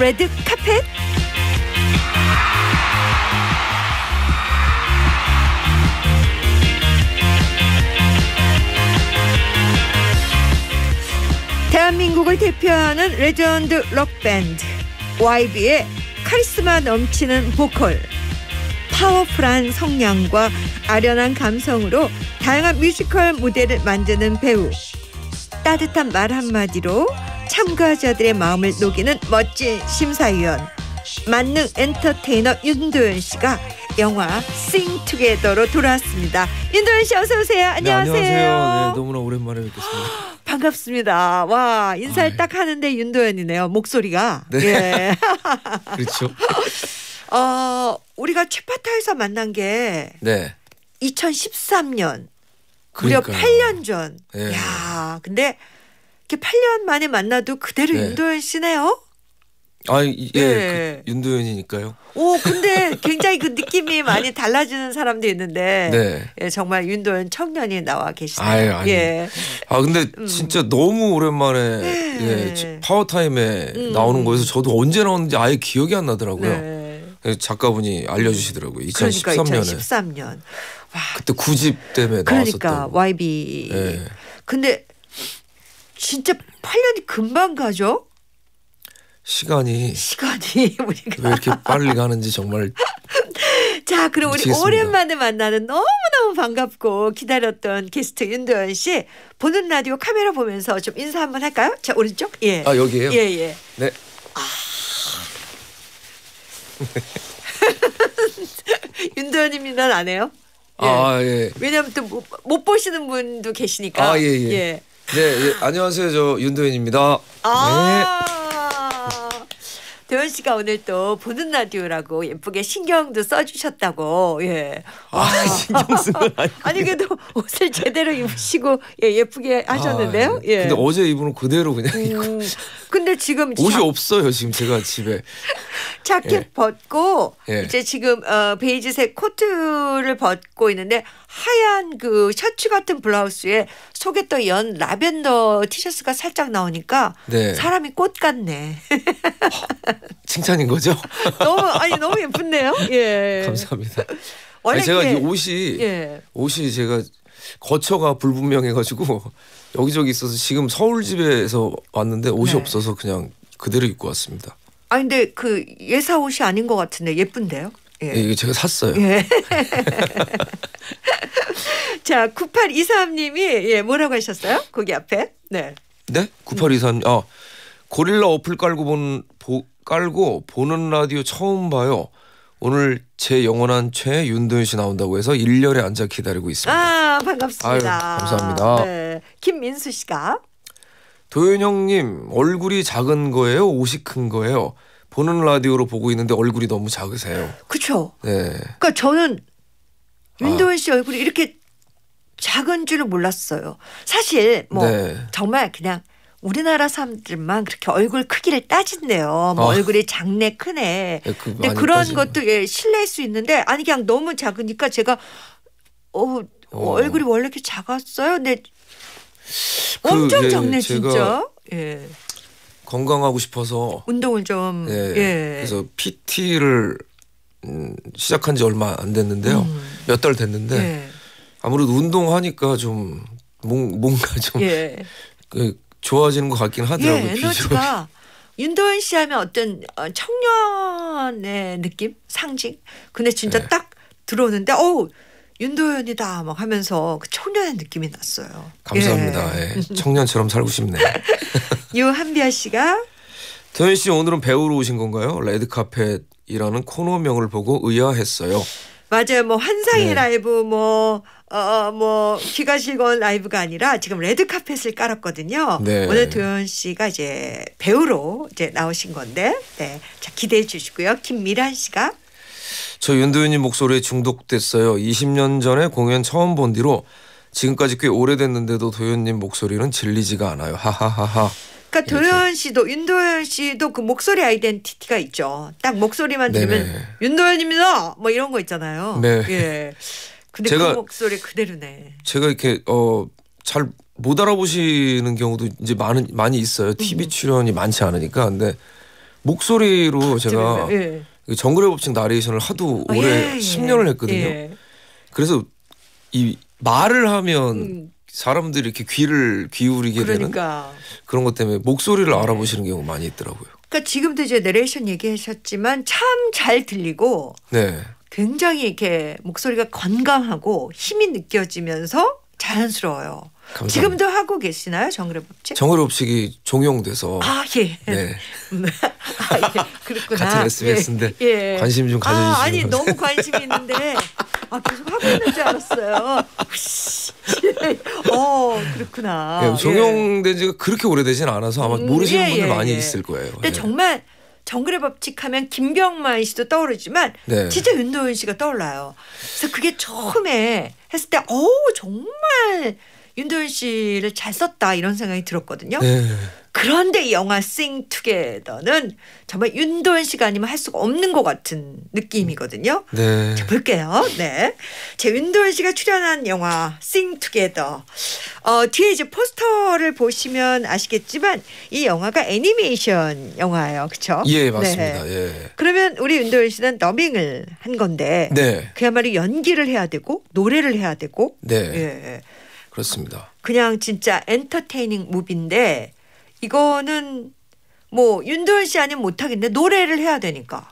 레드 카펫 대한민국을 대표하는 레전드 록밴드 YB의 카리스마 넘치는 보컬 파워풀한 성량과 아련한 감성으로 다양한 뮤지컬 무대를 만드는 배우 따뜻한 말 한마디로 참가자들의 마음을 녹이는 멋진 심사위원 만능 엔터테이너 윤도현 씨가 영화 싱 투게더로 돌아왔습니다. 윤도현 씨 어서 오세요. 네, 안녕하세요. 네, 안녕하세요. 네, 너무나 오랜만에 뵙겠습니다. 반갑습니다. 와 인사를 아, 네. 딱 하는데 윤도현이네요. 목소리가. 네. 예. 그렇죠. 어 우리가 최파타에서 만난 게 네. 2013년 그러니까요. 8년 전. 예. 야 근데 이렇게 8년 만에 만나도 그대로 네. 윤도현 씨네요. 아, 예, 네. 그 윤도현이니까요. 오, 근데 굉장히 그 느낌이 많이 달라지는 사람도 있는데, 네. 예, 정말 윤도현 청년이 나와 계시네요. 아유, 예. 아, 근데 음. 진짜 너무 오랜만에 네. 예, 파워 타임에 음. 나오는 거에서 저도 언제 나오는지 아예 기억이 안 나더라고요. 네. 작가분이 알려주시더라고요. 2013년에. 그러니까 2013년. 와. 그때 9집 때문에 그러니까 나왔었던. 그러니까 YB. 예. 근데 진짜 8년이 금방 가죠? 시간이 시간이 우리가 왜 이렇게 빨리 가는지 정말 자 그럼 미치겠습니다. 우리 오랜만에 만나는 너무너무 반갑고 기다렸던 게스트 윤도현 씨 보는 라디오 카메라 보면서 좀 인사 한번 할까요? 자 오른쪽 예아 여기에요 예예 예. 네 아. 윤도현입니다 안 해요? 예. 아 예. 예. 왜냐하면 또 못 보시는 분도 계시니까 아예 예. 예. 예. 네, 예, 안녕하세요. 저 윤도현입니다. 아 네. 도현 씨가 오늘 또 보는 라디오라고 예쁘게 신경도 써주셨다고. 예. 아, 아. 신경 쓰는 아니 그래도 옷을 제대로 입으시고 예, 쁘게 아, 하셨는데요. 아, 예. 근데 예. 어제 입은 그대로 그냥 음. 입고. 근데 지금 옷이 자, 없어요. 지금 제가 집에 자켓 예. 벗고 예. 이제 지금 어, 베이지색 코트를 벗고 있는데 하얀 그 셔츠 같은 블라우스에 속에 또 연 라벤더 티셔츠가 살짝 나오니까 네. 사람이 꽃 같네. 칭찬인 거죠? 너무 아니 너무 예쁜데요? 예. 감사합니다. 원래 아니, 제가 이 옷이 예. 옷이 제가 거처가 불분명해가지고 여기저기 있어서 지금 서울 집에서 왔는데 옷이 네. 없어서 그냥 그대로 입고 왔습니다. 아 근데 그 예사 옷이 아닌 것 같은데 예쁜데요? 예. 예. 이거 제가 샀어요. 예. 자, 9823님이 예, 뭐라고 하셨어요? 거기 앞에. 네. 네? 9823. 어. 고릴라 어플 깔고 본 보, 깔고 보는 라디오 처음 봐요. 오늘 제 영원한 최 윤도현 씨 나온다고 해서 일렬에 앉아 기다리고 있습니다. 아, 반갑습니다. 아유, 감사합니다. 네. 김민수 씨가 도현 형님 얼굴이 작은 거예요? 옷이 큰 거예요? 보는 라디오로 보고 있는데 얼굴이 너무 작으세요. 그렇죠. 네. 그러니까 저는 아. 윤도현 씨 얼굴이 이렇게 작은 줄은 몰랐어요. 사실 뭐 네. 정말 그냥 우리나라 사람들만 그렇게 얼굴 크기를 따진대요. 뭐 아. 얼굴이 작네 크네. 네, 그 근데 그런 따지는. 것도 예, 실례일 수 있는데 아니 그냥 너무 작으니까 제가 어, 어. 얼굴이 원래 이렇게 작았어요. 근데 그, 엄청 예, 작네 진짜. 예. 건강하고 싶어서 운동을 좀 예. 예. 예. 그래서 PT를 음, 시작한 지 얼마 안 됐는데요. 음. 몇달 됐는데 예. 아무래도 운동하니까 좀 뭔, 가좀 예. 그, 좋아지는 것 같긴 하더라고요. 예, 에너지가 윤도현 씨 하면 어떤 어, 청년의 느낌, 상징. 근데 진짜 예. 딱 들어오는데 어우 윤도현이다 막 하면서 그 청년의 느낌이 났어요. 감사합니다. 예. 예. 청년처럼 살고 싶네요. 유한비아 씨가 도현 씨 오늘은 배우로 오신 건가요? 레드카펫이라는 코너명을 보고 의아했어요. 맞아요. 뭐 환상의 네. 라이브 뭐어뭐 어, 어, 뭐 귀가 즐거운 라이브가 아니라 지금 레드 카펫을 깔았거든요. 네. 오늘 도현 씨가 이제 배우로 이제 나오신 건데, 네, 자 기대해 주시고요. 김미란 씨가 저 윤도현님 목소리에 중독됐어요. 20년 전에 공연 처음 본 뒤로 지금까지 꽤 오래됐는데도 도현님 목소리는 질리지가 않아요. 하하하하. 그러니까 도현 씨도 윤도현 씨도 그 목소리 아이덴티티가 있죠. 딱 목소리만 들으면 윤도현입니다. 뭐 이런 거 있잖아요. 네. 예. 근데 그 제가, 그 목소리 그대로네. 제가 이렇게 어 잘 못 알아보시는 경우도 이제 많은 많이 있어요. TV 음. 출연이 많지 않으니까. 근데 목소리로 제가 예. 정글의 법칙 나레이션을 하도 오래 아, 예, 10년을 예. 했거든요. 예. 그래서 이 말을 하면 음. 사람들이 이렇게 귀를 기울이게 그러니까. 되는 그런 것 때문에 목소리를 알아보시는 경우 많이 있더라고요. 그러니까 지금도 이제 내레이션 얘기하셨지만 참 잘 들리고 네. 굉장히 이렇게 목소리가 건강하고 힘이 느껴지면서 자연스러워요. 감사합니다. 지금도 하고 계시나요 정글의 법칙? 정글의 법칙이 종용돼서 아 예. 네. 아, 예. 그렇구나. 같은 예, SBS인데 예. 관심 좀 가져주시면 아, 아니 너무 관심 있는데 아 계속 하고 있는 줄 알았어요. 예. 어 그렇구나. 예, 예, 종용된 지가 그렇게 오래되진 않아서 아마 음, 모르시는 음, 분들 많이 있을 거예요. 근데 정말 정글의 법칙 하면 김경만 씨도 떠오르지만 네. 진짜 윤도현 씨가 떠올라요. 그래서 그게 처음에 했을 때 어우 정말 윤도현 씨를 잘 썼다 이런 생각이 들었거든요. 네. 그런데 영화 싱투게더는 정말 윤도현 씨가 아니면 할 수가 없는 것 같은 느낌이거든요. 네. 자, 볼게요. 네. 제 윤도현 씨가 출연한 영화 싱투게더. 어, 뒤에 이제 포스터를 보시면 아시겠지만 이 영화가 애니메이션 영화예요. 그렇죠? 예, 맞습니다. 네. 예. 그러면 우리 윤도현 씨는 더빙을 한 건데 네. 그야말로 연기를 해야 되고 노래를 해야 되고 네. 예. 그렇습니다. 그냥 진짜 엔터테이닝 무비인데 이거는 뭐 윤도현 씨 아니면 못하겠네 노래를 해야 되니까.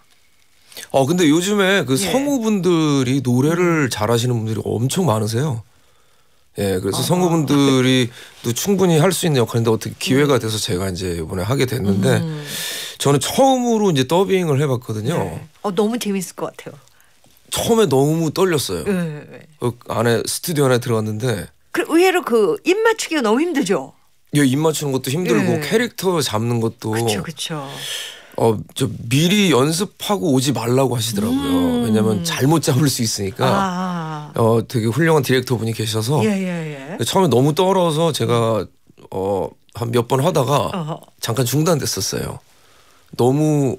어 근데 요즘에 그 예. 성우분들이 노래를 음. 잘하시는 분들이 엄청 많으세요. 예, 그래서 아, 성우분들이 또 충분히 할 수 있는 역할인데 어떻게 음. 기회가 음. 돼서 제가 이제 이번에 하게 됐는데 음. 저는 처음으로 이제 더빙을 해봤거든요. 네. 어 너무 재밌을 것 같아요. 처음에 너무 떨렸어요. 네. 네, 네. 그 안에 스튜디오 안에 들어갔는데. 그 의외로 그 입 맞추기가 너무 힘들죠. 입 맞추는 것도 힘들고 예. 캐릭터 잡는 것도 그렇죠, 그렇죠. 어, 저 미리 연습하고 오지 말라고 하시더라고요. 음. 왜냐면 잘못 잡을 수 있으니까. 아. 아, 아. 어, 되게 훌륭한 디렉터 분이 계셔서 예, 예, 예. 처음에 너무 떨어서 제가 어, 한 몇 번 하다가 어허. 잠깐 중단됐었어요. 너무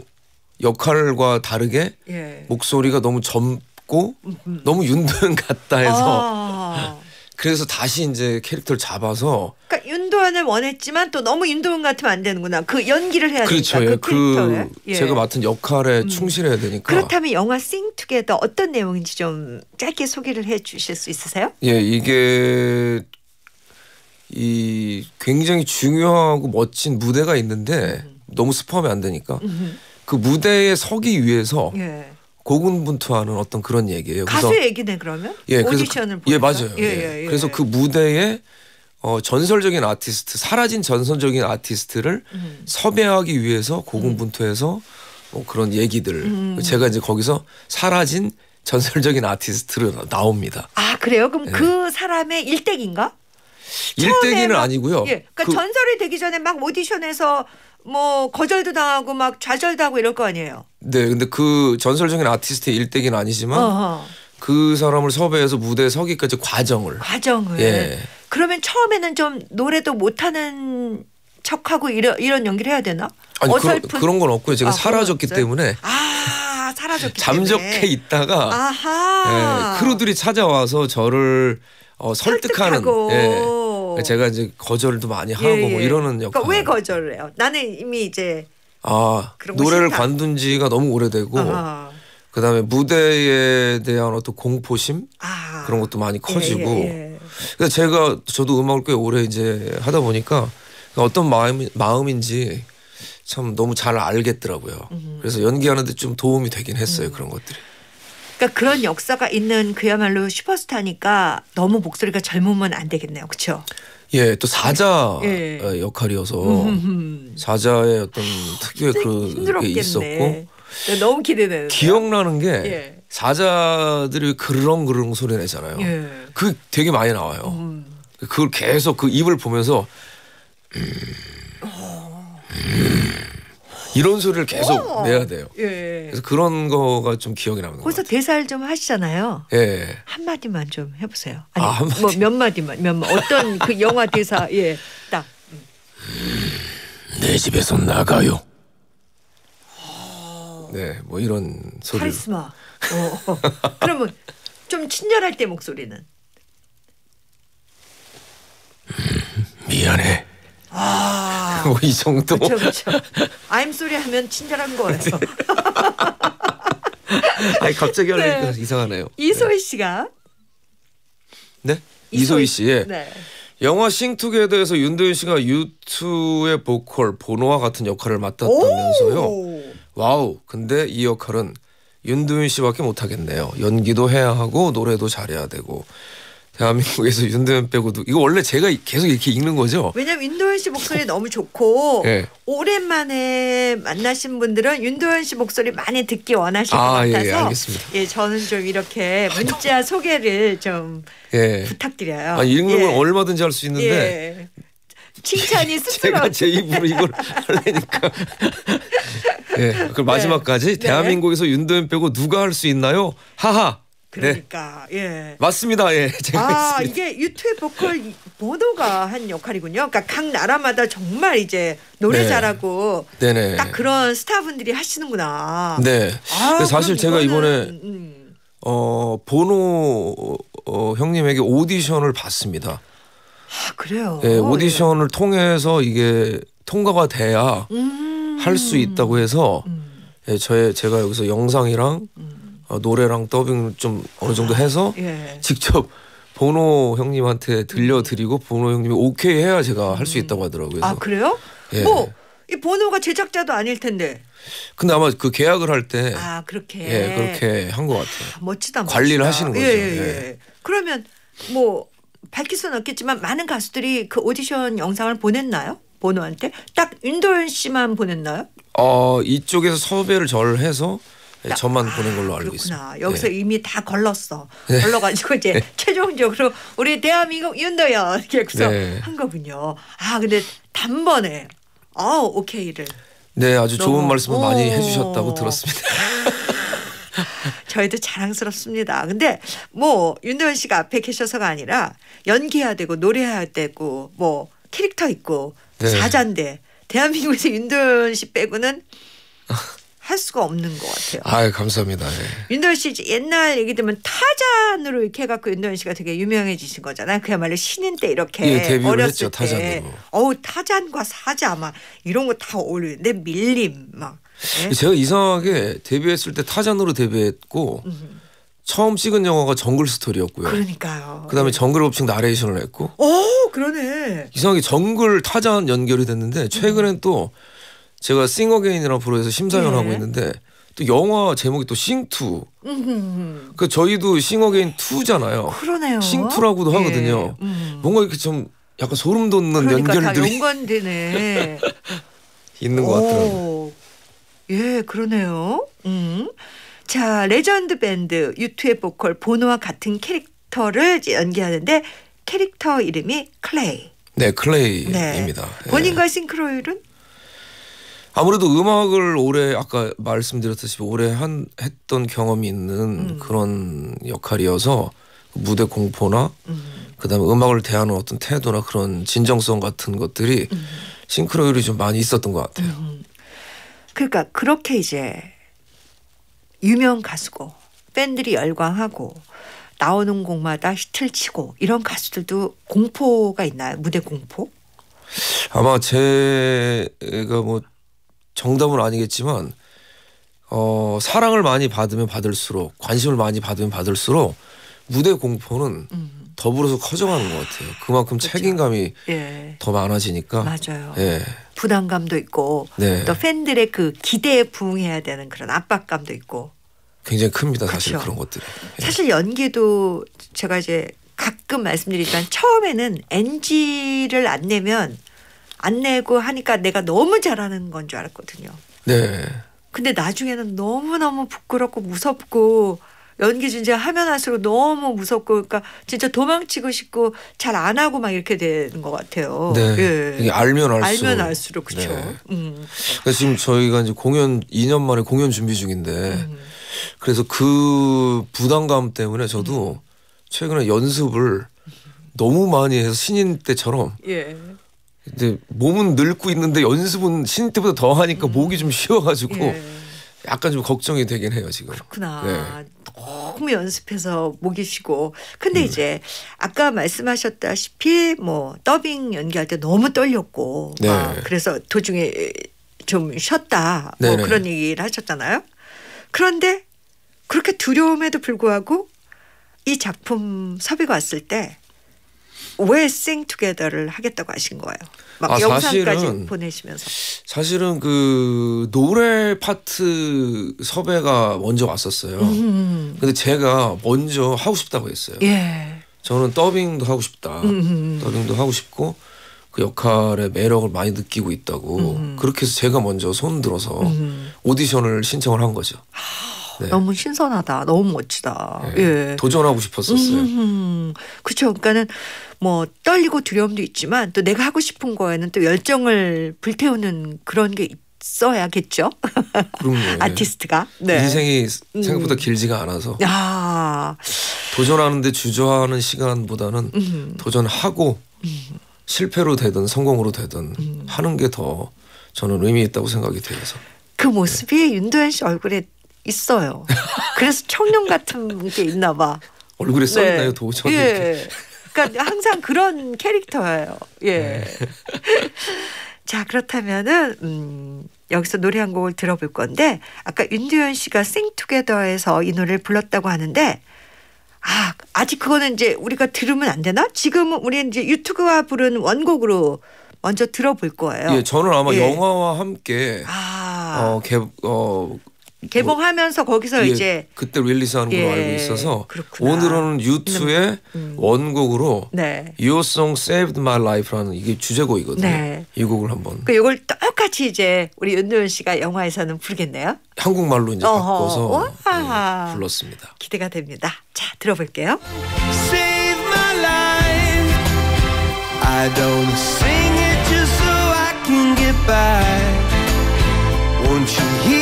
역할과 다르게 예. 목소리가 너무 젊고 음 너무 윤도현 같다 해서 아. 그래서 다시 이제 캐릭터를 잡아서 그러니까 윤도현을 원했지만 또 너무 윤도현 같으면 안 되는구나. 그 연기를 해야 그렇죠. 되니까. 그, 예, 그 예. 제가 맡은 역할에 음. 충실해야 되니까. 그렇다면 영화 싱투게더 어떤 내용인지 좀 짧게 소개를 해 주실 수 있으세요? 예, 이게 이 굉장히 중요하고 멋진 무대가 있는데 음. 너무 스포하면 안 되니까. 음. 그 무대에 서기 위해서 예. 고군분투하는 어떤 그런 얘기예요. 가수 얘기네 그러면. 예, 오디션을 그, 예 맞아요. 예, 예, 예, 예. 그래서 그 무대에 어, 전설적인 아티스트 사라진 전설적인 아티스트를 음. 섭외하기 위해서 음. 고군분투해서 뭐 그런 얘기들 음. 제가 이제 거기서 사라진 전설적인 아티스트로 나옵니다. 아 그래요? 그럼 네. 그 사람의 일대기인가? 일대기는 아니고요. 예, 그러니까 그, 전설이 되기 전에 막 오디션에서 뭐 거절도 당하고 막 좌절도 하고 이럴 거 아니에요. 네, 근데 그 전설적인 아티스트의 일대기는 아니지만 어허. 그 사람을 섭외해서 무대에 서기까지 과정을. 과정을. 예. 그러면 처음에는 좀 노래도 못하는 척하고 이런 이런 연기를 해야 되나? 아니 어 그런, 건 없고요. 제가 아, 사라졌기 때문에. 아 사라졌기 잠적해 있다가 예, 크루들이 찾아와서 저를 어, 설득하는. 설득하고. 예. 예, 제가 이제 거절도 많이 예, 하고 뭐 예, 예. 뭐 이러는 역할. 그러니까 왜 거절을 해요? 나는 이미 이제 아 노래를 싫다고. 관둔 지가 너무 오래되고 아하. 그다음에 무대에 대한 어떤 공포심 아. 그런 것도 많이 예, 커지고 예, 그러니까 제가 저도 음악을 꽤 오래 이제 하다 보니까 어떤 마음 마음인지 참 너무 잘 알겠더라고요. 음. 그래서 연기하는데 좀 도움이 되긴 했어요 음. 그런 것들이. 그러니까 그런 역사가 있는 그야말로 슈퍼스타니까 너무 목소리가 젊으면 안 되겠네요. 그렇죠? 예, 또 사자 예. 어, 역할이어서 사자의 어떤 특유의 그게 있었고 네, 너무 기대되는 기억나는 게 예. 사자들이 그르렁 그르렁 소리 내잖아요. 예. 그 되게 많이 나와요. 음. 그걸 계속 그 입을 보면서 어. 음. 음. 이런 소리를 계속 오! 내야 돼요. 예. 그래서 그런 거가 좀 기억에 남는 거예요. 거기서 대사를 좀 하시잖아요. 예. 한 마디만 좀 해보세요. 아니, 아, 한마디. 뭐몇 마디만, 몇마 어떤 그 영화 대사 예, 딱. 음. 내 집에서 나가요. 아. 네, 뭐 이런 소리. 카리스마. 어, 어. 그러면 좀 친절할 때 목소리는 미안해. 아, 뭐이 정도. 그렇죠, 그렇죠. 아임 소리 하면 친절한 거예요. 네. 아니 갑자기 하니까 네. 이상하네요. 이소희 네. 씨가 네 이소희, 이 씨의 예. 네. 영화 싱투게더에서 윤도현 씨가 유투의 보컬 보노와 같은 역할을 맡았다면서요. 와우. 근데 이 역할은 윤도현 씨밖에 못하겠네요. 연기도 해야 하고 노래도 잘해야 되고 대한민국에서 윤도현 빼고도 이거 원래 제가 계속 이렇게 읽는 거죠. 왜냐면 윤도현 씨 목소리 너무 좋고 네. 오랜만에 만나신 분들은 윤도현 씨 목소리 많이 듣기 원하실 아, 것 예, 예, 같아서 예, 알겠습니다. 예, 저는 좀 이렇게 문자 소개를 좀 예. 부탁드려요. 아, 읽는 건 얼마든지 할 수 있는데 칭찬이 스스로 제가 제 입으로 이걸 하려니까 예, 그 마지막까지 네. 네. 대한민국에서 윤도현 빼고 누가 할 수 있나요? 하하. 그러니까 네. 예 맞습니다 예아 있습니다. 이게 유튜브 보컬 모두가 한 역할이군요. 그러니까 각 나라마다 정말 이제 노래 네. 잘하고 네네. 딱 그런 스타분들이 하시는구나. 네. 아, 사실 제가 이번에 음. 어 보노 어, 형님에게 오디션을 봤습니다. 아 그래요. 예, 오디션을 예. 통해서 이게 통과가 돼야 음. 할수 있다고 해서 음. 예, 저의 제가 여기서 영상이랑. 음. 어, 노래랑 더빙 좀 어느 정도 해서 예. 직접 보노 형님한테 들려드리고 보노 형님이 오케이 해야 제가 할수 음. 있다고 하더라고요. 아 그래요? 예. 뭐이 보노가 제작자도 아닐 텐데. 근데 아마 그 계약을 할 때아 그렇게 예 그렇게 한 것 같아요. 아, 멋지다, 멋지다. 하시는 거죠. 예 예, 예, 예. 그러면 뭐 밝힐 수는 없겠지만 많은 가수들이 그 오디션 영상을 보냈나요? 보노한테 딱 윤도현 씨만 보냈나요? 어 이쪽에서 섭외를 절 해서 네, 저만 보낸 아, 걸로 알고 그렇구나. 있습니다. 여기서 네. 이미 다 걸렀어. 예. 걸러가지고 이제 최종적으로 우리 대한민국 윤도현 이렇게 구성한 거군요. 아 근데 단번에 아 오케이를. 네 아주 너무, 좋은 말씀을 오. 많이 해주셨다고 들었습니다. 저희도 자랑스럽습니다. 근데 뭐 윤도현 씨가 앞에 계셔서가 아니라 연기해야 되고 노래해야 되고 뭐 캐릭터 있고 네. 사자인데 대한민국에서 윤도현 씨 빼고는 할 수가 없는 것 같아요. 아 감사합니다. 예. 윤도현 씨 옛날 얘기 들면 타잔으로 이렇게 해갖고 윤도현 씨가 되게 유명해지신 거잖아요. 그야말로 신인 때 이렇게 예, 데뷔를 어렸을 했죠, 때. 타잔으로. 어우 타잔과 사자 막 이런 거다 어울리는데 밀림 막. 예? 제가 이상하게 데뷔했을 때 타잔으로 데뷔했고 처음 찍은 영화가 정글 스토리였고요. 그러니까요. 그다음에 예. 정글 옵칭 나레이션을 했고. 오 그러네. 이상하게 정글 타잔 연결이 됐는데 최근엔 음. 또 제가 싱어게인이라는 프로에서 심사위원 네. 예. 하고 있는데 또 영화 제목이 또 싱투. 그 저희도 싱어게인 2잖아요. 그러네요. 싱투라고도 예. 하거든요. 네. 음. 뭔가 이렇게 좀 약간 소름 돋는 그러니까 연결들이 연관되네. 있는 것 같더라고요. 예, 그러네요. 음. 자, 레전드 밴드 유튜의 보컬 보노와 같은 캐릭터를 연기하는데 캐릭터 이름이 클레이. 네, 클레이입니다. 네. 본인과 싱크로율은 아무래도 음악을 오래 아까 말씀드렸듯이 오래 한 했던 경험이 있는 음. 그런 역할이어서 무대 공포나 음. 그다음에 음악을 대하는 어떤 태도나 그런 진정성 같은 것들이 음. 싱크로율이 좀 많이 있었던 것 같아요. 음. 그러니까 그렇게 이제 유명 가수고 팬들이 열광하고 나오는 곡마다 히트를 치고 이런 가수들도 공포가 있나요? 무대 공포? 아마 제가 뭐 정답은 아니겠지만 어, 사랑을 많이 받으면 받을수록 관심을 많이 받으면 받을수록 무대 공포는 음. 더불어서 커져가는 것 같아요. 그만큼 그렇죠. 책임감이 예. 더 많아지니까. 맞아요. 예. 부담감도 있고 네. 또 팬들의 그 기대에 부응해야 되는 그런 압박감도 있고. 굉장히 큽니다. 그렇죠. 그런 것들 예. 사실 연기도 제가 이제 가끔 말씀드리지만 처음에는 NG를 안 내면 안 내고 하니까 내가 너무 잘하는 건 줄 알았거든요. 네. 근데 나중에는 너무너무 부끄럽고 무섭고 연기 진짜 하면 할수록 너무 무섭고 그러니까 진짜 도망치고 싶고 잘 안 하고 막 이렇게 되는 것 같아요. 네. 예. 알면 알수록 알면 알수록 그렇죠. 네. 음. 그러니까 지금 저희가 이제 공연 2년 만에 공연 준비 중인데 음. 그래서 그 부담감 때문에 저도 음. 최근에 연습을 너무 많이 해서 신인 때처럼 예. 근데 몸은 늙고 있는데 연습은 신인 때보다 더 하니까 음. 목이 좀 쉬어가지고 예. 약간 좀 걱정이 되긴 해요 지금. 그렇구나. 네. 너무 연습해서 목이 쉬고. 근데 음. 이제 아까 말씀하셨다시피 뭐 더빙 연기할 때 너무 떨렸고 네. 그래서 도중에 좀 쉬었다 뭐 그런 얘기를 하셨잖아요. 그런데 그렇게 두려움에도 불구하고 이 작품 섭외가 왔을 때왜 싱투게더를 하겠다고 하신 거예요? 막 아, 영상까지 사실은, 보내시면서. 사실은 그 노래 파트 섭외가 먼저 왔었어요. 음. 근데 제가 먼저 하고 싶다고 했어요. 예. 저는 더빙도 하고 싶다. 음. 더빙도 하고 싶고 그 역할의 매력을 많이 느끼고 있다고 음. 그렇게 해서 제가 먼저 손 들어서 오디션을 신청을 한 거죠. 아, 네. 너무 신선하다, 너무 멋지다. 예. 예. 도전하고 싶었었어요. 음, 그렇죠. 그러니까는 뭐 떨리고 두려움도 있지만 또 내가 하고 싶은 거에는 또 열정을 불태우는 그런 게 써야겠죠. 아티스트가 네. 인생이 음. 생각보다 음. 길지가 않아서 아. 도전하는데 주저하는 시간보다는 음. 도전하고 음. 실패로 되든 성공으로 되든 음. 하는 게 더 저는 의미 있다고 생각이 되서그 모습이 네. 윤도현 씨 얼굴에 있어요. 그래서 청룡 같은 게 있나 봐. 얼굴에 써 네. 있나요, 네. 도저 예. 그러니까 항상 그런 캐릭터예요. 예. 네. 자, 그렇다면은 음 여기서 노래 한 곡을 들어볼 건데 아까 윤두현 씨가 생투게더에서 이 노래를 불렀다고 하는데 아, 아직 그거는 이제 우리가 들으면 안 되나? 지금은 우리 이제 유튜브와 부른 원곡으로 먼저 들어볼 거예요. 예, 저는 아마 예. 영화와 함께 아. 어, 개, 어, 개봉하면서 거기서 예, 이제 그때 릴리스하는 걸로 예, 알고 있어서 그렇구나. 오늘은 유투의 음. 원곡으로 네. Your Song Saved My Life라는 이게 주제곡이거든요. 네. 이 곡을 한번. 그 이걸 똑같이 이제 우리 윤도현 씨가 영화에서는 부르겠네요. 한국말로 이제 어허. 바꿔서 네, 불렀습니다. 기대가 됩니다. 자 들어볼게요. Save my life. I don't sing it just so I can get by. Won't you hear?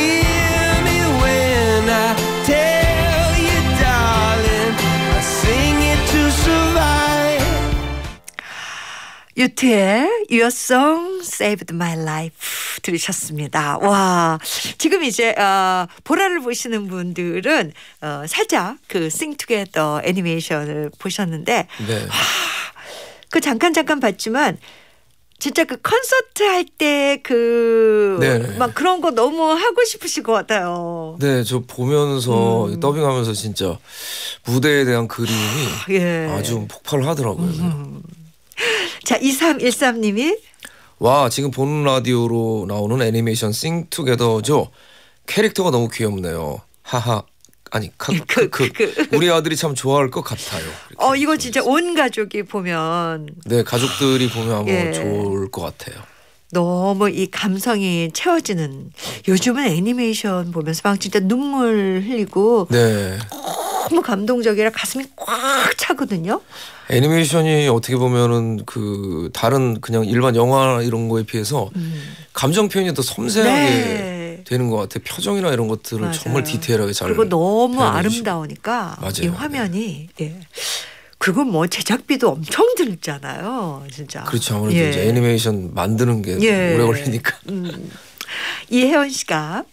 유트의 Your Song Saved My Life 들으셨습니다. 와 지금 이제 어, 보라를 보시는 분들은 어, 살짝 그 싱투게더 애니메이션을 보셨는데 네. 와, 그 잠깐 잠깐 봤지만 진짜 그 콘서트 할 때 그막 네. 그런 거 너무 하고 싶으실 것 같아요. 네, 저 보면서 음. 더빙하면서 진짜 무대에 대한 그림이 아, 예. 아주 폭발하더라고요. 음. 자, 2313님이 와, 지금 보는 라디오로 나오는 애니메이션 싱투게더죠. 캐릭터가 너무 귀엽네요. 하하. 아니 크 그, 그, 그, 우리 아들이 참 좋아할 것 같아요. 어 이거 진짜 온 가족이 보면 네 가족들이 보면 아마 예. 좋을 것 같아요. 너무 이 감성이 채워지는 요즘은 애니메이션 보면서 막 진짜 눈물 흘리고 네. 너무 감동적이라 가슴이 꽉 차거든요. 애니메이션이 어떻게 보면은 그 다른 그냥 일반 영화 이런 거에 비해서 음. 감정 표현이 더 섬세하게 네. 되는 것 같아요. 표정이나 이런 것들을 맞아요. 정말 디테일하게 잘 그리고 너무 아름다우니까 맞아요. 이 화면이 네. 예. 그건 뭐 제작비도 엄청 들잖아요, 진짜. 그렇죠. 아무래도 예. 이제 애니메이션 만드는 게 예. 오래 걸리니까. 음. 이혜원 씨가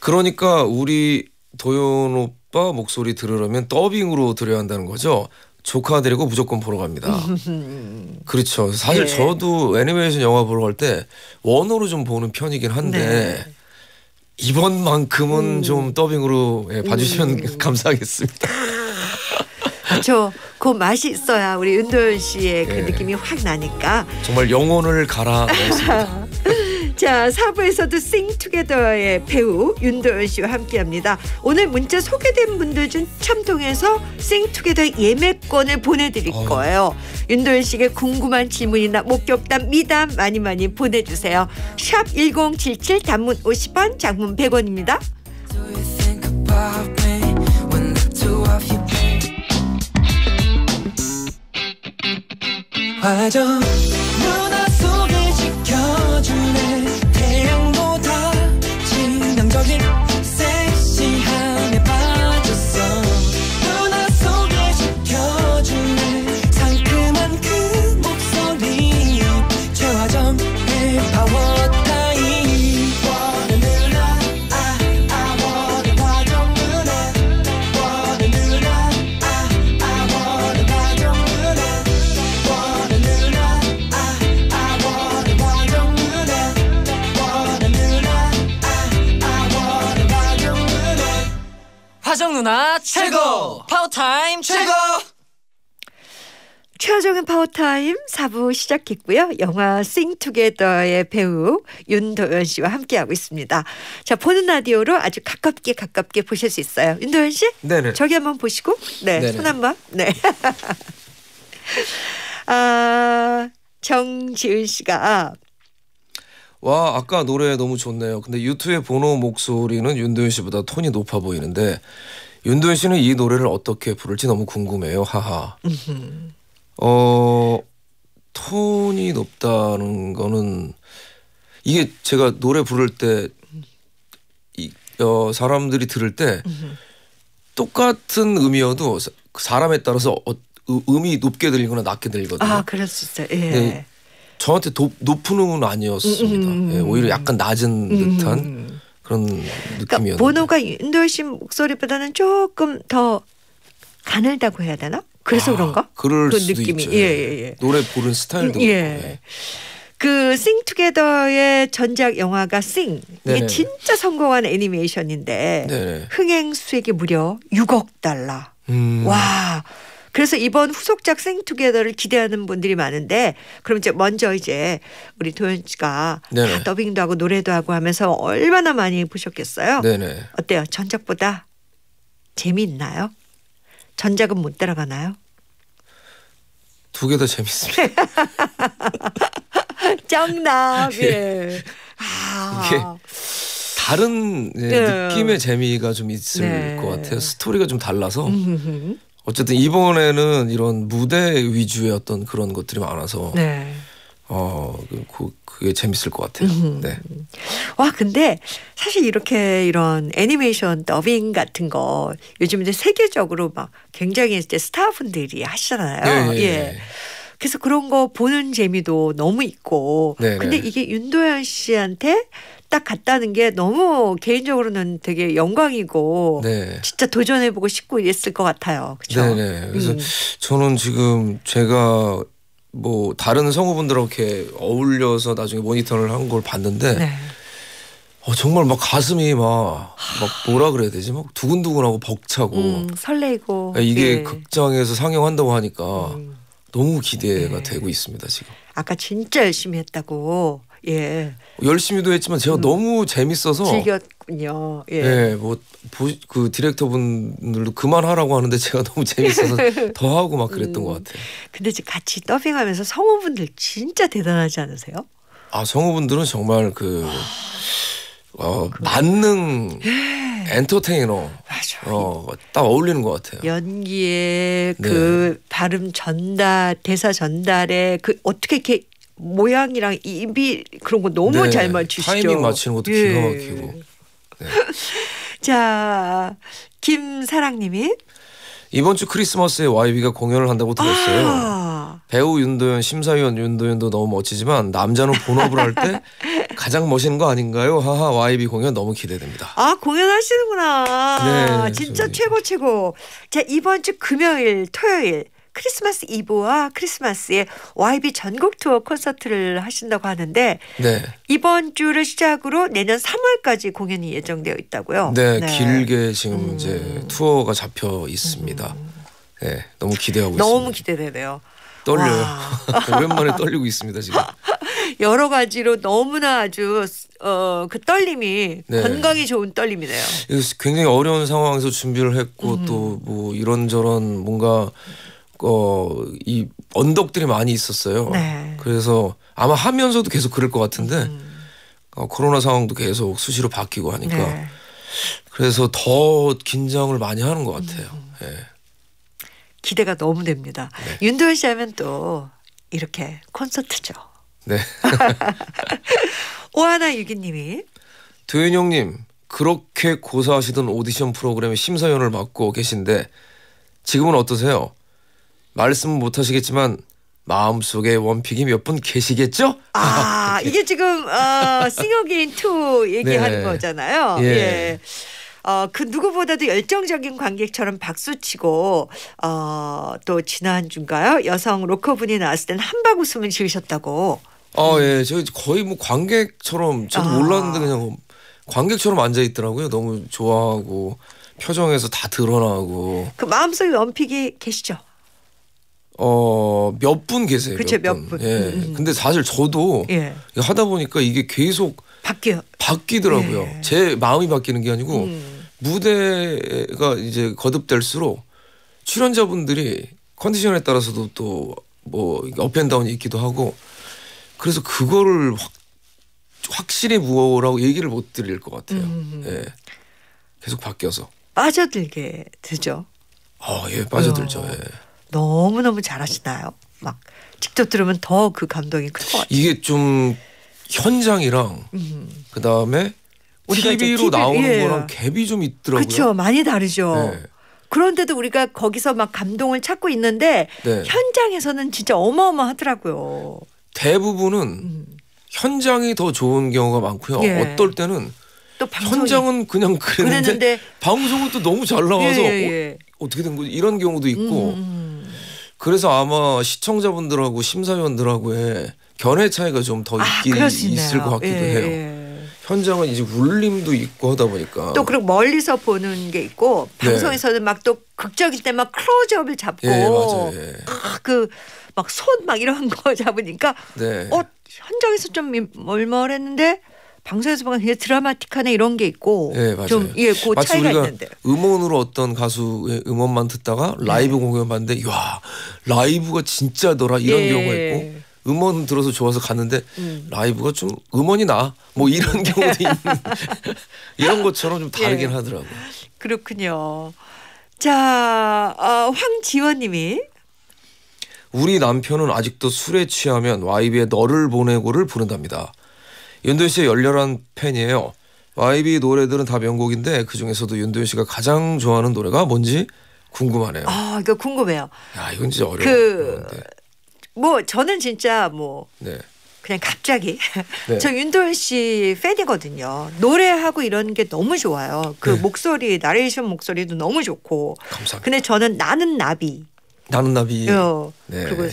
그러니까 우리 도현 오빠 목소리 들으려면 더빙으로 들어야 한다는 거죠. 조카 데리고 무조건 보러 갑니다. 그렇죠. 사실 네. 저도 애니메이션 영화 보러 갈 때 원어로 좀 보는 편이긴 한데 네. 이번만큼은 음. 좀 더빙으로 예, 봐주시면 음. 감사하겠습니다. 그렇맛 있어야 우리 은도현 씨의 그 예. 느낌이 확 나니까. 정말 영혼을 갈아 넣습니다 자, 사부에서도 싱투게더의 배우 윤도현 씨와 함께합니다. 오늘 문자 소개된 분들 중 참통해서 싱투게더 예매권을 보내드릴 어. 거예요. 윤도현 씨에게 궁금한 질문이나 목격담, 미담 많이 많이 보내주세요. 샵 1077 단문 50원, 장문 100원입니다. 화정 최하정 누나 최고! 파워타임 최고! 최하정은 파워타임 4부 시작했고요. 영화 싱투게더의 배우 윤도현 씨와 함께하고 있습니다. 자, 보는 라디오로 아주 가깝게 가깝게 보실 수 있어요. 윤도현 씨? 네네. 저기 한번 보시고. 네, 네네. 손 한번. 네. 아, 정지은 씨가 와 아까 노래 너무 좋네요. 근데 유투의 보노 목소리는 윤도현 씨보다 톤이 높아 보이는데 윤도현 씨는 이 노래를 어떻게 부를지 너무 궁금해요. 하하. 어 톤이 높다는 거는 이게 제가 노래 부를 때 이, 어, 사람들이 들을 때 똑같은 음이어도 사람에 따라서 어, 음이 높게 들리거나 낮게 들리거든요. 아, 그럴 수 있어요. 예. 네, 저한테 도, 높은 음은 아니었습니다. 음, 음, 음, 예, 오히려 약간 낮은 음, 듯한 음. 그런 그러니까 느낌이었는데. 그러니까 보노가 윤도현 씨 목소리보다는 조금 더 가늘다고 해야 되나? 그래서 아, 그런가? 그럴 그 수도 느낌이. 있죠. 예, 예, 예. 예. 예. 노래 부른 스타일도. 예. 예. 그 싱투게더의 전작 영화가 싱 이게 네네. 진짜 성공한 애니메이션인데 네네. 흥행 수익이 무려 6억 달러. 음. 와. 그래서 이번 후속작 생투게더를 기대하는 분들이 많은데 그럼 이제 먼저 이제 우리 도현 씨가 다 더빙도 하고 노래도 하고 하면서 얼마나 많이 보셨겠어요? 네네. 어때요? 전작보다 재미있나요? 전작은 못 따라가나요? 두개더 재밌습니다. 짱남. 예. 아. 다른 예, 네. 느낌의 재미가 좀 있을 네. 것 같아요. 스토리가 좀 달라서 어쨌든 이번에는 이런 무대 위주의 어떤 그런 것들이 많아서 네. 어, 그, 그 그게 재밌을 것 같아요. 음. 네. 와, 근데 사실 이렇게 이런 애니메이션 더빙 같은 거 요즘 이제 세계적으로 막 굉장히 이제 스타분들이 하시잖아요. 네, 예. 예. 예. 예. 그래서 그런 거 보는 재미도 너무 있고. 네네. 네. 근데 이게 윤도현 씨한테 딱 갔다는 게 너무 개인적으로는 되게 영광이고 네. 진짜 도전해보고 싶고 이을것 같아요. 그렇 네네. 그래서 음. 저는 지금 제가 뭐 다른 성우분들하고 이렇게 어울려서 나중에 모니터를 한 걸 봤는데 네. 어, 정말 막 가슴이 막, 막 뭐라 그래야 되지? 막 두근두근하고 벅차고 음, 설레고 이게 네. 극장에서 상영한다고 하니까 음. 너무 기대가 네. 되고 있습니다 지금. 아까 진짜 열심히 했다고. 예. 열심히도 했지만 제가 음. 너무 재밌어서 즐겼군요. 예. 예 네, 뭐그 디렉터 분들도 그만하라고 하는데 제가 너무 재밌어서 더 하고 막 그랬던 음. 것 같아요. 근데 지금 같이 더빙하면서 성우분들 진짜 대단하지 않으세요? 아 성우분들은 정말 그 어, 만능. 예. 엔터테이너. 맞아. 어, 딱 어울리는 것 같아요. 연기의 네. 그 발음 전달, 대사 전달에 그 어떻게 이렇게 모양이랑 입이 그런 거 너무 네. 잘 맞추시죠. 타이밍 맞추는 것도 기가 예. 막히고. 네. 자, 김사랑님이 이번 주 크리스마스에 YB가 공연을 한다고 들었어요. 아 배우 윤도현, 심사위원 윤도현도 너무 멋지지만 남자는 본업을 할때 가장 멋있는 거 아닌가요? 하하 YB 공연 너무 기대됩니다. 아 공연하시는구나. 네, 진짜 저 최고 최고. 자 이번 주 금요일 토요일 크리스마스 이브와 크리스마스에 YB 전국 투어 콘서트를 하신다고 하는데 네. 이번 주를 시작으로 내년 3월까지 공연이 예정되어 있다고요. 네, 네. 길게 지금 음. 이제 투어가 잡혀 있습니다. 음. 네, 너무 기대하고 너무 있습니다. 너무 기대되네요. 떨려요. 오랜만에 떨리고 있습니다 지금. 여러 가지로 너무나 아주 어, 그 떨림이 네. 건강이 좋은 떨림이네요. 굉장히 어려운 상황에서 준비를 했고 음. 또뭐 이런저런 뭔가 어, 이 언덕들이 많이 있었어요. 네. 그래서 아마 하면서도 계속 그럴 것 같은데 음. 어, 코로나 상황도 계속 수시로 바뀌고 하니까 네. 그래서 더 긴장을 많이 하는 것 같아요. 음. 네. 기대가 너무 됩니다. 네. 윤도현 씨 하면 또 이렇게 콘서트죠. 네. 오하나 유기님이 도윤영님 그렇게 고사하시던 오디션 프로그램의 심사위원을 맡고 계신데 지금은 어떠세요? 말씀 못 하시겠지만 마음속에 원픽이 몇 분 계시겠죠? 아 이게 지금 어, 싱어게인 2 얘기하는 네. 거잖아요. 예. 예. 어, 그 누구보다도 열정적인 관객처럼 박수치고 어, 또 지난주인가요? 여성 로커분이 나왔을 땐 한박 웃음을 지으셨다고 아, 예. 저가 거의 뭐 관객처럼 저도 아. 몰랐는데 그냥 관객처럼 앉아 있더라고요. 너무 좋아하고 표정에서 다 드러나고. 그 마음속에 원픽이 계시죠? 어, 몇 분 계세요. 그쵸, 몇 분. 분. 예. 음, 음. 근데 사실 저도 예. 하다 보니까 이게 계속 바뀌어. 바뀌더라고요. 예. 제 마음이 바뀌는 게 아니고 음. 무대가 이제 거듭될수록 출연자분들이 컨디션에 따라서도 또뭐 업앤다운이 있기도 하고 그래서 그거를 확, 확실히 무어라고 얘기를 못 드릴 것 같아요. 음, 음, 음. 예. 계속 바뀌어서 빠져들게 되죠. 아, 예, 빠져들죠. 어, 예. 너무 너무 잘하시나요? 막 직접 들으면 더 그 감동이 클 것 같아요. 이게 좀 현장이랑 음. 그 다음에 TV로 TV, 나오는 예. 거랑 갭이 좀 있더라고요. 그렇죠, 많이 다르죠. 네. 그런데도 우리가 거기서 막 감동을 찾고 있는데 네. 현장에서는 진짜 어마어마하더라고요. 대부분은 음. 현장이 더 좋은 경우가 많고요. 예. 어떨 때는 또 현장은 그냥 그랬는데, 그랬는데, 방송은 또 너무 잘 나와서 예, 예. 어, 떻게된 거지 이런 경우도 있고 음, 음, 음. 그래서 아마 시청자분들하고 심사위원들하고의 견해 차이가 좀더 아, 있긴 아, 있을 것 같기도 예, 해요. 예. 현장은 이제 울림도 있고 하다 보니까 또 그리고 멀리서 보는 게 있고 네. 방송에서는 네. 막또 극적일 때막 클로즈업을 잡고 예, 맞아요. 예. 그 막손막 이런 거 잡으니까 네. 어 현장에서 좀 멀멀했는데 방송에서 보면 굉장 드라마틱하네 이런 게 있고 네, 좀 예, 그 마치 차이가 우리가 있는데 음원으로 어떤 가수의 음원만 듣다가 네. 라이브 네. 공연 봤는데 야 라이브가 진짜더라 이런 네. 경우가 있고 음원 들어서 좋아서 갔는데 음. 라이브가 좀 음원이 나 뭐 이런 음. 경우도 있는 이런 것처럼 좀 다르긴 예. 하더라고요. 그렇군요. 자 어, 황지원님이 우리 남편은 아직도 술에 취하면 와이비의 너를 보내고를 부른답니다. 윤도현 씨의 열렬한 팬이에요. 와이비 노래들은 다 명곡인데 그중에서도 윤도현 씨가 가장 좋아하는 노래가 뭔지 궁금하네요. 아, 이거 궁금해요. 야, 이건 진짜 어려워. 그, 네. 뭐 저는 진짜 뭐 네. 그냥 갑자기 네. 저 윤도현 씨 팬이거든요. 노래하고 이런 게 너무 좋아요. 그 네. 목소리 나레이션 목소리도 너무 좋고. 감사합니다. 근데 저는 나는 나비 나는 나비. 어, 네. 그리고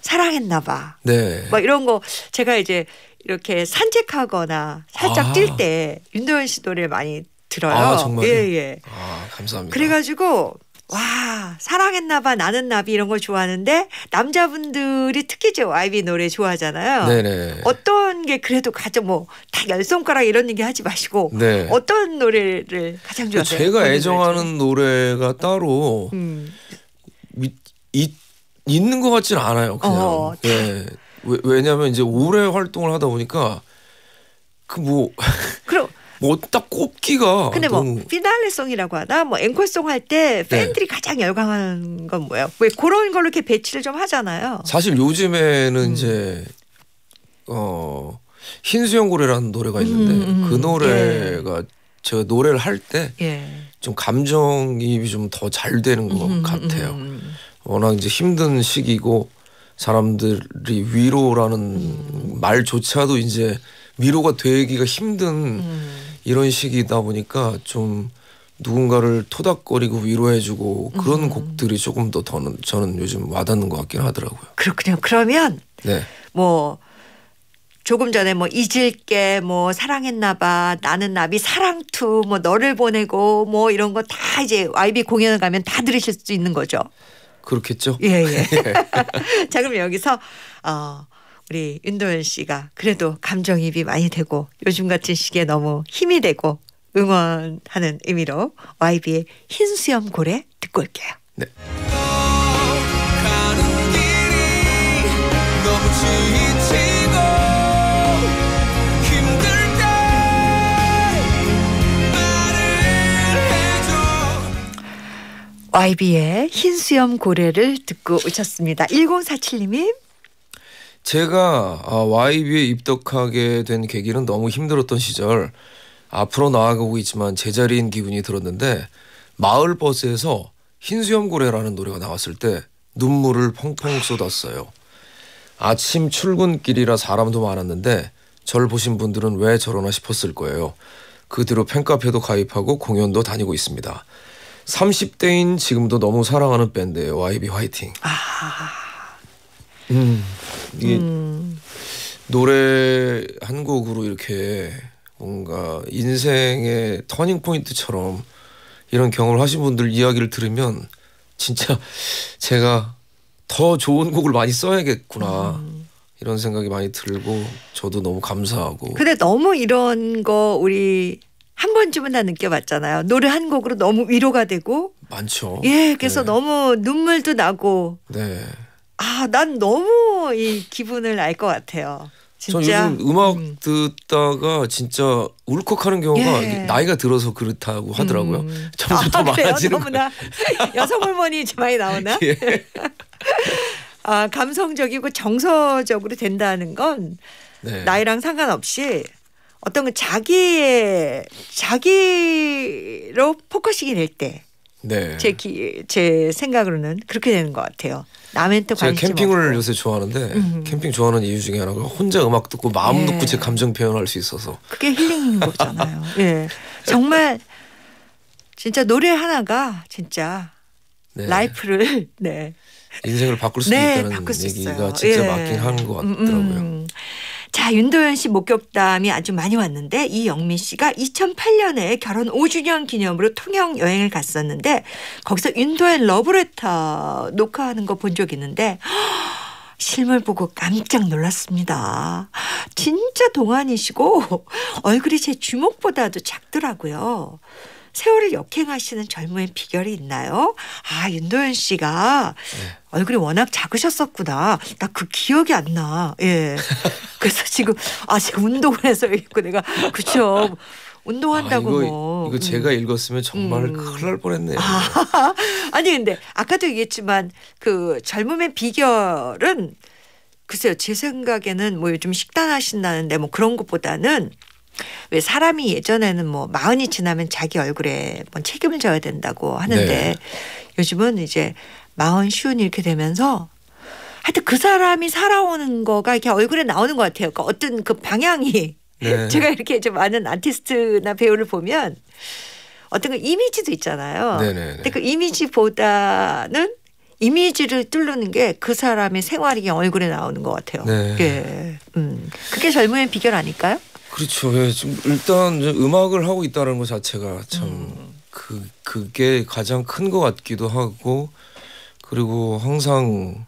사랑했나 봐. 네. 막 뭐 이런 거 제가 이제 이렇게 산책하거나 살짝 아. 뛸때 윤도현 씨 노래 많이 들어요. 아, 정말. 예, 예. 아, 감사합니다. 그래 가지고 와 사랑했나봐 나는 나비 이런 걸 좋아하는데 남자분들이 특히 저 아이비 노래 좋아하잖아요. 네네. 어떤 게 그래도 가장 뭐 다 열손가락 이런 얘기 하지 마시고 네. 어떤 노래를 가장 좋아하세요? 제가 애정하는 노래가 따로 음. 있, 있는 것 같지는 않아요. 그냥 어, 예. 왜, 냐하면 이제 오래 활동을 하다 보니까 그 뭐 그럼 뭐딱 꼽기가 근데 뭐 너무... 피날레송이라고 하나 뭐 앵콜송 할때 네. 팬들이 네. 가장 열광하는 건 뭐예요? 왜 그런 걸로 이렇게 배치를 좀 하잖아요. 사실 요즘에는 음. 이제 어 흰수염고래라는 노래가 음, 있는데 음, 음, 그 노래가 예. 제가 노래를 할 때좀 예. 감정이입이 좀 더 잘 되는 것 음, 음 같아요. 워낙 이제 힘든 시기고 사람들이 위로라는 음. 말조차도 이제 위로가 되기가 힘든 음. 이런 시기다 보니까 좀 누군가를 토닥거리고 위로해주고 그런 음. 곡들이 조금 더 더는 저는 요즘 와닿는 것 같긴 하더라고요. 그렇군요. 그러면 네. 뭐 조금 전에 뭐 잊을게 뭐 사랑했나봐 나는 나비 사랑투 뭐 너를 보내고 뭐 이런 거 다 이제 YB 공연을 가면 다 들으실 수 있는 거죠. 그렇겠죠. 예, 예. 예. 자, 그럼 여기서 어 우리 윤도현 씨가 그래도 감정입이 많이 되고 요즘 같은 시기에 너무 힘이 되고 응원하는 의미로 YB의 흰 수염 고래 듣고 올게요. 네. YB의 흰수염 고래를 듣고 오셨습니다. 1047님이 제가 YB에 아, 입덕하게 된 계기는 너무 힘들었던 시절 앞으로 나아가고 있지만 제자리인 기분이 들었는데 마을 버스에서 흰수염 고래라는 노래가 나왔을 때 눈물을 펑펑 쏟았어요. 아침 출근길이라 사람도 많았는데 절 보신 분들은 왜 저러나 싶었을 거예요. 그 뒤로 팬카페도 가입하고 공연도 다니고 있습니다. 30대인 지금도 너무 사랑하는 밴드예요. YB 화이팅. 아. 음. 이게 음. 노래 한 곡으로 이렇게 뭔가 인생의 터닝 포인트처럼 이런 경험을 하신 분들 이야기를 들으면 진짜 제가 더 좋은 곡을 많이 써야겠구나. 음. 이런 생각이 많이 들고 저도 너무 감사하고. 근데 너무 이런 거 우리 한 번쯤은 다 느껴봤잖아요. 노래 한 곡으로 너무 위로가 되고 많죠. 예, 그래서 네. 너무 눈물도 나고. 네. 아, 난 너무 이 기분을 알 것 같아요. 진짜. 전 요즘 음악 음. 듣다가 진짜 울컥하는 경우가 예. 나이가 들어서 그렇다고 하더라고요. 음. 점점 아, 더 아, 많아지는 너나 여성 호르몬이 많이 나오나? 예. 아, 감성적이고 정서적으로 된다는 건 네. 나이랑 상관없이 어떤 그 자기의 자기로 포커싱이 될 때. 네. 제, 기, 제 생각으로는 그렇게 되는 것 같아요. 남한테 관심 제가 캠핑을 없고. 요새 좋아하는데 음. 캠핑 좋아하는 이유 중에 하나가 혼자 음악 듣고 마음 네. 놓고 제 감정 표현할 수 있어서 그게 힐링인 거잖아요. 예. 정말 진짜 노래 하나가 진짜 네. 라이프를 네. 인생을 바꿀 수도 네, 있다는 바꿀 수 얘기가 있어요. 진짜 예. 맞긴 한것 음, 음. 같더라고요. 음. 자, 윤도현 씨 목격담이 아주 많이 왔는데 이영민 씨가 2008년에 결혼 5주년 기념으로 통영 여행을 갔었는데 거기서 윤도현 러브레터 녹화하는 거 본 적 있는데 실물 보고 깜짝 놀랐습니다. 진짜 동안이시고 얼굴이 제 주먹보다도 작더라고요. 세월을 역행하시는 젊음의 비결이 있나요? 아 윤도현 씨가 네. 얼굴이 워낙 작으셨었구나. 나 그 기억이 안 나. 예. 그래서 지금 아 지금 운동을 해서 있고 내가 그쵸. 운동한다고 아, 이거, 뭐. 이거 제가 음. 읽었으면 정말 음. 큰일 날 뻔했네요. 아, 아니 근데 아까도 얘기했지만 그 젊음의 비결은 글쎄요 제 생각에는 뭐 요즘 식단하신다는데 뭐 그런 것보다는 왜 사람이 예전에는 뭐 마흔이 지나면 자기 얼굴에 뭐 책임을 져야 된다고 하는데 네. 요즘은 이제 마흔 쉬운 이렇게 되면서 하여튼 그 사람이 살아오는 거가 이렇게 얼굴에 나오는 것 같아요. 그러니까 어떤 그 방향이 네. 제가 이렇게 좀 많은 아티스트나 배우를 보면 어떤 그 이미지도 있잖아요. 네네네. 네, 네. 근데 그 이미지보다는 이미지를 뚫는 게 그 사람의 생활이 얼굴에 나오는 것 같아요. 네. 예. 음. 그게 젊음의 비결 아닐까요? 그렇죠. 예, 지금 일단 음악을 하고 있다는 것 자체가 참그 음. 그게 가장 큰 것 같기도 하고 그리고 항상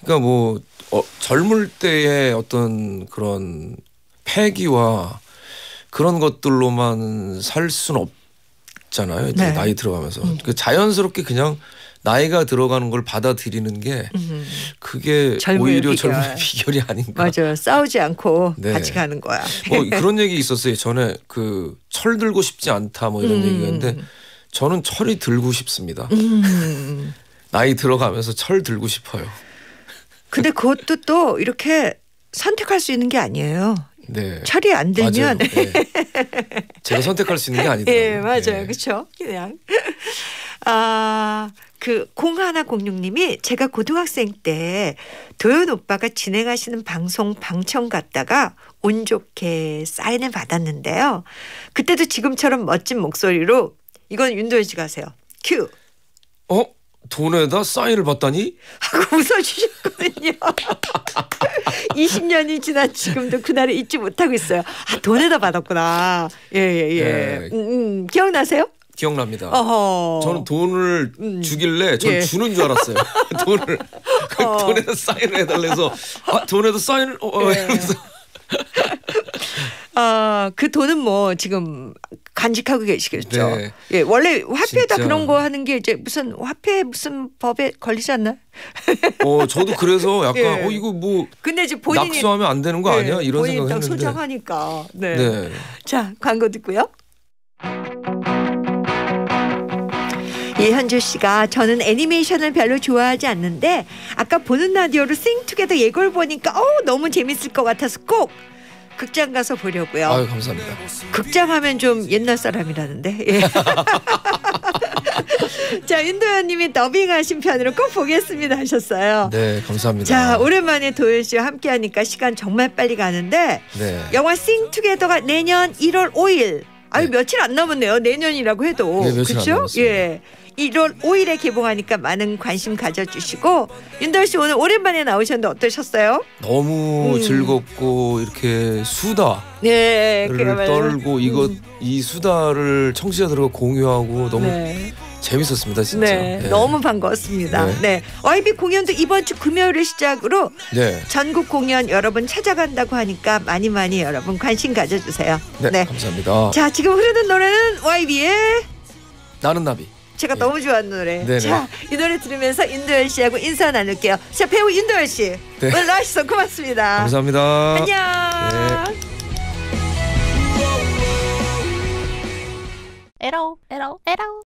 그러니까 뭐 어, 젊을 때의 어떤 그런 패기와 그런 것들로만 살 수는 없잖아요. 네. 나이 들어가면서 음. 그 자연스럽게 그냥 나이가 들어가는 걸 받아들이는 게 그게 젊음 오히려 비결. 젊은 비결이 아닌가. 맞아요. 싸우지 않고 네. 같이 가는 거야. 뭐 그런 얘기 있었어요. 전에 그 철 들고 싶지 않다 뭐 이런 음. 얘기가 는데 저는 철이 들고 싶습니다. 음. 나이 들어가면서 철 들고 싶어요. 근데 그것도 또 이렇게 선택할 수 있는 게 아니에요. 네. 철이 안 들면 네. 제가 선택할 수 있는 게 아니더라고요. 예, 맞아요. 네. 그렇죠. 그냥 아, 그 공하나 공룡님이 제가 고등학생 때 도현 오빠가 진행하시는 방송 방청 갔다가 운 좋게 사인을 받았는데요. 그때도 지금처럼 멋진 목소리로 이건 윤도현 씨가 하세요. 큐. 어? 돈에다 사인을 받다니? 하고 웃어주셨군요 20년이 지난 지금도 그날을 잊지 못하고 있어요. 아 돈에다 받았구나. 예 예예. 예, 예. 예. 네. 음, 음, 기억나세요? 기억납니다. 어허. 저는 돈을 음. 주길래 전 예. 주는 줄 알았어요. 돈을 그 어. 돈에다 사인을 해달래서 아, 돈에다 사인을 어, 어 예. 이러면서. 아그 돈은 뭐 지금 간직하고 계시겠죠. 네. 예, 원래 화폐다 그런 거 하는 게 이제 무슨 화폐 무슨 법에 걸리지 않나? 어, 저도 그래서 약간 예. 어 이거 뭐 근데 이제 본인이 낙수하면 안 되는 거 예, 아니야? 이런 생각을 했는데. 소장하니까. 네. 네. 자, 광고 듣고요. 이현주 씨가 저는 애니메이션을 별로 좋아하지 않는데 아까 보는 라디오로 싱투게더 예고를 보니까 어 너무 재밌을 것 같아서 꼭 극장 가서 보려고요. 아유 감사합니다. 극장 하면 좀 옛날 사람이라는데. 예. 자 윤도현님이 더빙하신 편으로 꼭 보겠습니다 하셨어요. 네 감사합니다. 자 오랜만에 도현 씨와 함께하니까 시간 정말 빨리 가는데 네. 영화 싱투게더가 내년 1월 5일 아유 네. 며칠 안 남았네요. 내년이라고 해도 네, 그렇죠? 예. 1월 5일에 개봉하니까 많은 관심 가져주시고 윤달 씨 오늘 오랜만에 나오셨는데 어떠셨어요? 너무 음. 즐겁고 이렇게 수다 네, 떨고 음. 이거 이 수다를 청취자들과 공유하고 너무 네. 재밌었습니다 진짜. 네, 네. 너무 반가웠습니다. 네. 네. YB 공연도 이번 주 금요일을 시작으로 네. 전국 공연 여러분 찾아간다고 하니까 많이 많이 여러분 관심 가져주세요. 네, 네. 감사합니다. 자, 지금 흐르는 노래는 YB의 나는 나비. 제가 예. 너무 좋아하는 노래. 네네. 자, 이 노래 들으면서 인도열 씨하고 인사 나눌게요. 자, 배우 인도열 씨. 네. 오늘 나와주셔서 고맙습니다. 감사합니다. 안녕. 네. 에러, 에러, 에러.